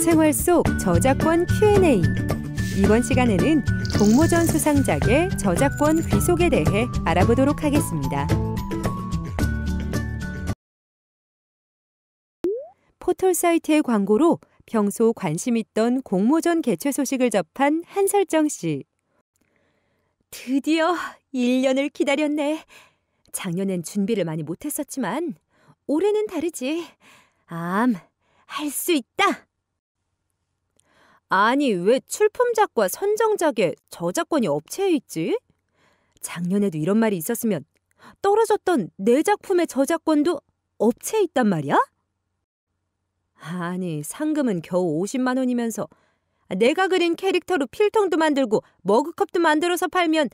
생활 속 저작권 Q&A. 이번 시간에는 공모전 수상작의 저작권 귀속에 대해 알아보도록 하겠습니다. 포털 사이트의 광고로 평소 관심 있던 공모전 개최 소식을 접한 한설정 씨. 드디어 1년을 기다렸네. 작년엔 준비를 많이 못했었지만 올해는 다르지. 암, 할 수 있다. 아니, 왜 출품작과 선정작에 저작권이 업체에 있지? 작년에도 이런 말이 있었으면 떨어졌던 내 작품의 저작권도 업체에 있단 말이야? 아니, 상금은 겨우 50만 원이면서 내가 그린 캐릭터로 필통도 만들고 머그컵도 만들어서 팔면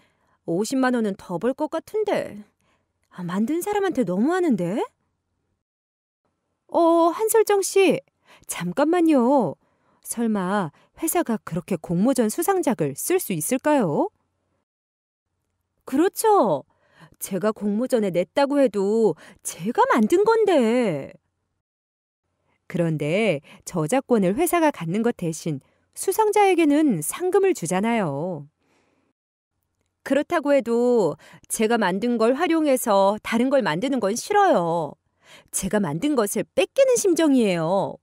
50만 원은 더 벌 것 같은데. 아, 만든 사람한테 너무하는데? 어, 한설정 씨. 잠깐만요. 설마 회사가 그렇게 공모전 수상작을 쓸 수 있을까요? 그렇죠. 제가 공모전에 냈다고 해도 제가 만든 건데. 그런데 저작권을 회사가 갖는 것 대신 수상자에게는 상금을 주잖아요. 그렇다고 해도 제가 만든 걸 활용해서 다른 걸 만드는 건 싫어요. 제가 만든 것을 뺏기는 심정이에요.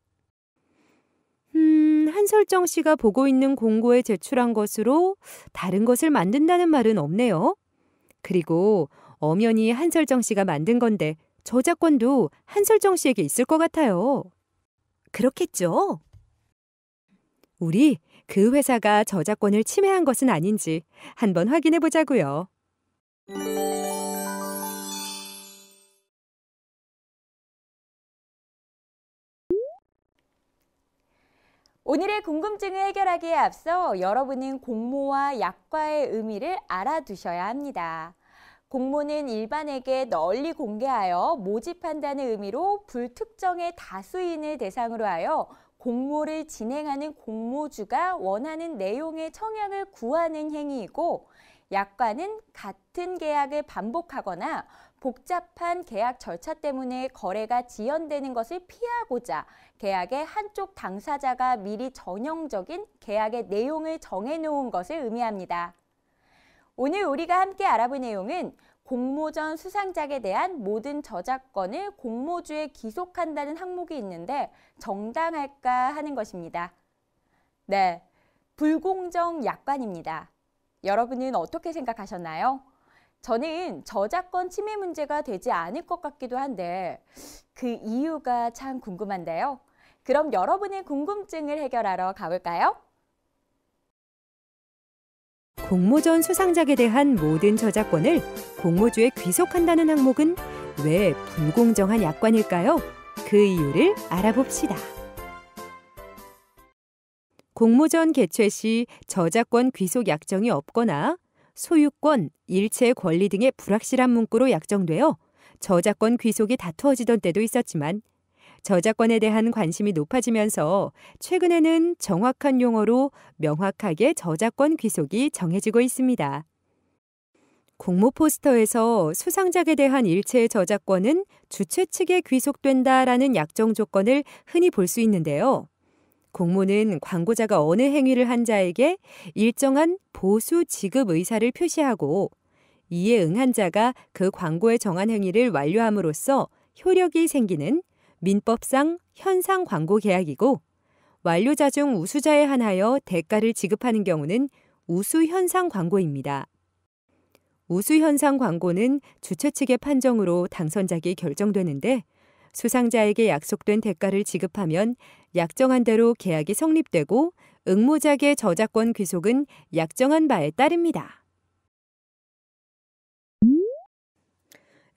음, 한설정 씨가 보고 있는 공고에 제출한 것으로 다른 것을 만든다는 말은 없네요. 그리고 엄연히 한설정 씨가 만든 건데 저작권도 한설정 씨에게 있을 것 같아요. 그렇겠죠? 우리 그 회사가 저작권을 침해한 것은 아닌지 한번 확인해 보자고요. 오늘의 궁금증을 해결하기에 앞서 여러분은 공모와 약과의 의미를 알아두셔야 합니다. 공모는 일반에게 널리 공개하여 모집한다는 의미로 불특정의 다수인을 대상으로 하여 공모를 진행하는 공모주가 원하는 내용의 청약을 구하는 행위이고 약관은 같은 계약을 반복하거나 복잡한 계약 절차 때문에 거래가 지연되는 것을 피하고자 계약의 한쪽 당사자가 미리 전형적인 계약의 내용을 정해놓은 것을 의미합니다. 오늘 우리가 함께 알아볼 내용은 공모전 수상작에 대한 모든 저작권을 공모주에 기속한다는 항목이 있는데 정당할까 하는 것입니다. 네, 불공정 약관입니다. 여러분은 어떻게 생각하셨나요? 저는 저작권 침해 문제가 되지 않을 것 같기도 한데 그 이유가 참 궁금한데요. 그럼 여러분의 궁금증을 해결하러 가볼까요? 공모전 수상작에 대한 모든 저작권을 공모주에 귀속한다는 항목은 왜 불공정한 약관일까요? 그 이유를 알아봅시다. 공모전 개최 시 저작권 귀속 약정이 없거나 소유권, 일체 권리 등의 불확실한 문구로 약정되어 저작권 귀속이 다투어지던 때도 있었지만 저작권에 대한 관심이 높아지면서 최근에는 정확한 용어로 명확하게 저작권 귀속이 정해지고 있습니다. 공모 포스터에서 수상작에 대한 일체의 저작권은 주최 측에 귀속된다라는 약정 조건을 흔히 볼 수 있는데요. 공모는 광고자가 어느 행위를 한 자에게 일정한 보수 지급 의사를 표시하고 이에 응한 자가 그 광고에 정한 행위를 완료함으로써 효력이 생기는 민법상 현상 광고 계약이고 완료자 중 우수자에 한하여 대가를 지급하는 경우는 우수 현상 광고입니다. 우수 현상 광고는 주최 측의 판정으로 당선작이 결정되는데 수상자에게 약속된 대가를 지급하면 약정한 대로 계약이 성립되고 응모작의 저작권 귀속은 약정한 바에 따릅니다.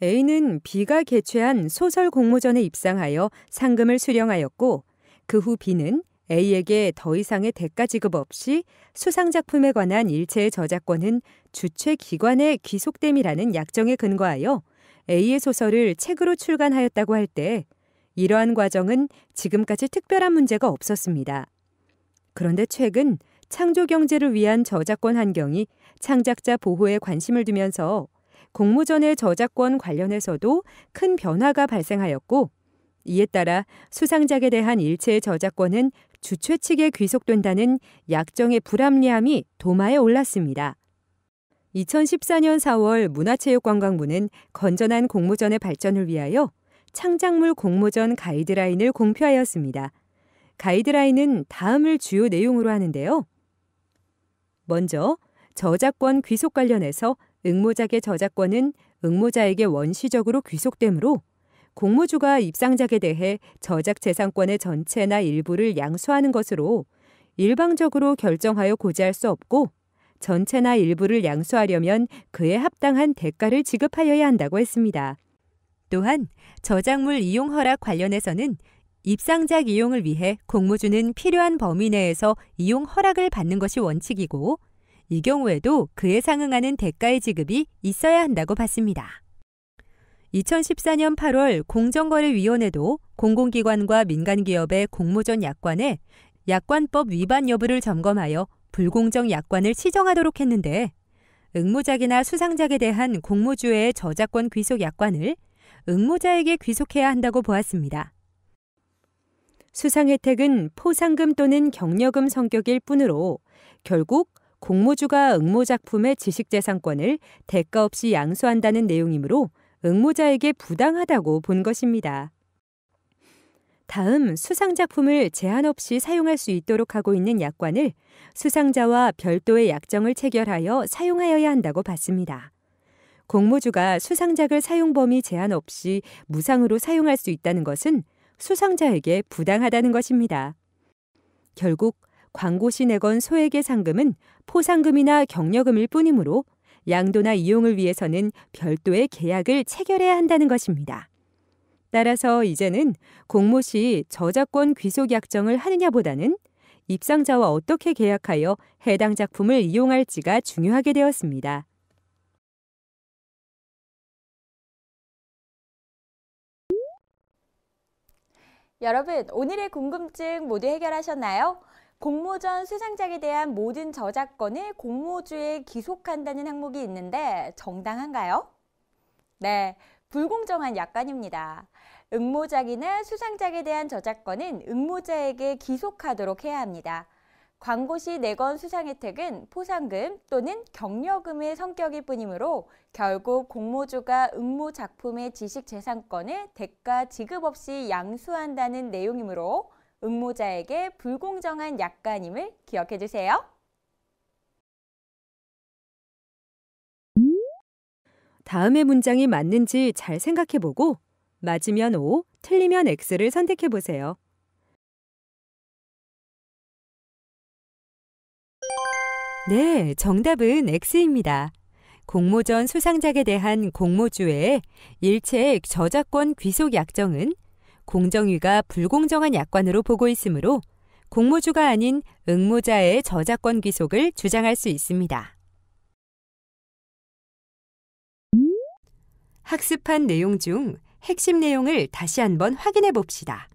A는 B가 개최한 소설 공모전에 입상하여 상금을 수령하였고 그 후 B는 A에게 더 이상의 대가 지급 없이 수상작품에 관한 일체의 저작권은 주최 기관에 귀속됨이라는 약정에 근거하여 A의 소설을 책으로 출간하였다고 할 때 이러한 과정은 지금까지 특별한 문제가 없었습니다. 그런데 최근 창조 경제를 위한 저작권 환경이 창작자 보호에 관심을 두면서 공모전의 저작권 관련해서도 큰 변화가 발생하였고 이에 따라 수상작에 대한 일체의 저작권은 주최 측에 귀속된다는 약정의 불합리함이 도마에 올랐습니다. 2014년 4월 문화체육관광부는 건전한 공모전의 발전을 위하여 창작물 공모전 가이드라인을 공표하였습니다. 가이드라인은 다음을 주요 내용으로 하는데요. 먼저 저작권 귀속 관련해서 응모작의 저작권은 응모자에게 원시적으로 귀속되므로 공모주가 입상작에 대해 저작 재산권의 전체나 일부를 양수하는 것으로 일방적으로 결정하여 고지할 수 없고 전체나 일부를 양수하려면 그에 합당한 대가를 지급하여야 한다고 했습니다. 또한 저작물 이용 허락 관련해서는 입상작 이용을 위해 공모주는 필요한 범위 내에서 이용 허락을 받는 것이 원칙이고 이 경우에도 그에 상응하는 대가의 지급이 있어야 한다고 봤습니다. 2014년 8월 공정거래위원회도 공공기관과 민간기업의 공모전 약관에 약관법 위반 여부를 점검하여 불공정 약관을 시정하도록 했는데 응모작이나 수상작에 대한 공모주의 저작권 귀속 약관을 응모자에게 귀속해야 한다고 보았습니다. 수상 혜택은 포상금 또는 격려금 성격일 뿐으로 결국 공모주가 응모작품의 지식재산권을 대가 없이 양수한다는 내용이므로 응모자에게 부당하다고 본 것입니다. 다음 수상작품을 제한 없이 사용할 수 있도록 하고 있는 약관을 수상자와 별도의 약정을 체결하여 사용하여야 한다고 봤습니다. 공모주가 수상작을 사용 범위 제한 없이 무상으로 사용할 수 있다는 것은 수상자에게 부당하다는 것입니다. 결국 광고시 내건 소액의 상금은 포상금이나 격려금일 뿐이므로 양도나 이용을 위해서는 별도의 계약을 체결해야 한다는 것입니다. 따라서 이제는 공모 시 저작권 귀속 약정을 하느냐보다는 입상자와 어떻게 계약하여 해당 작품을 이용할지가 중요하게 되었습니다. 여러분, 오늘의 궁금증 모두 해결하셨나요? 공모전 수상작에 대한 모든 저작권을 공모주에 기속한다는 항목이 있는데 정당한가요? 네, 불공정한 약관입니다. 응모작이나 수상작에 대한 저작권은 응모자에게 기속하도록 해야 합니다. 광고 시 내건 수상 혜택은 포상금 또는 격려금의 성격일 뿐이므로 결국 공모주가 응모 작품의 지식 재산권을 대가 지급 없이 양수한다는 내용이므로 응모자에게 불공정한 약관임을 기억해 주세요. 다음의 문장이 맞는지 잘 생각해 보고 맞으면 O, 틀리면 X를 선택해 보세요. 네, 정답은 X입니다. 공모전 수상작에 대한 공모주의 일체액 저작권 귀속 약정은 공정위가 불공정한 약관으로 보고 있으므로 공모주가 아닌 응모자의 저작권 귀속을 주장할 수 있습니다. 학습한 내용 중 핵심 내용을 다시 한번 확인해 봅시다.